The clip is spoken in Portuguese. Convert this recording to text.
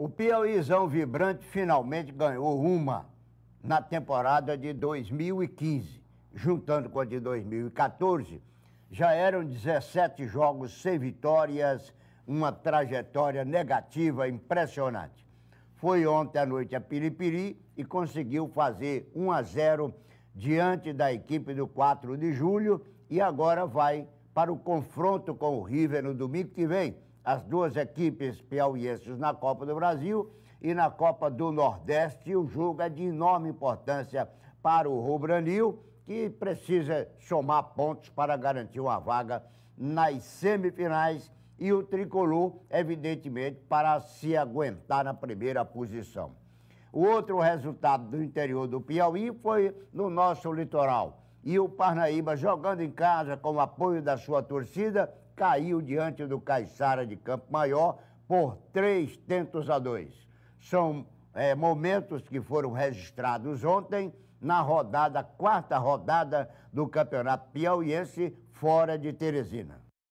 O Piauizão Vibrante finalmente ganhou uma na temporada de 2015. Juntando com a de 2014, já eram 17 jogos sem vitórias, uma trajetória negativa impressionante. Foi ontem à noite a Piripiri e conseguiu fazer 1 a 0 diante da equipe do 4 de julho e agora vai para o confronto com o River no domingo que vem as duas equipes piauienses na Copa do Brasil e na Copa do Nordeste. O jogo é de enorme importância para o Rubranil, que precisa somar pontos para garantir uma vaga nas semifinais e o tricolor, evidentemente, para se aguentar na primeira posição. O outro resultado do interior do Piauí foi no nosso litoral e o Parnaíba, jogando em casa com o apoio da sua torcida, caiu diante do Caixara de Campo Maior por três tentos a dois. São é, momentos que foram registrados ontem na rodada, quarta rodada do Campeonato Piauiense, fora de Teresina.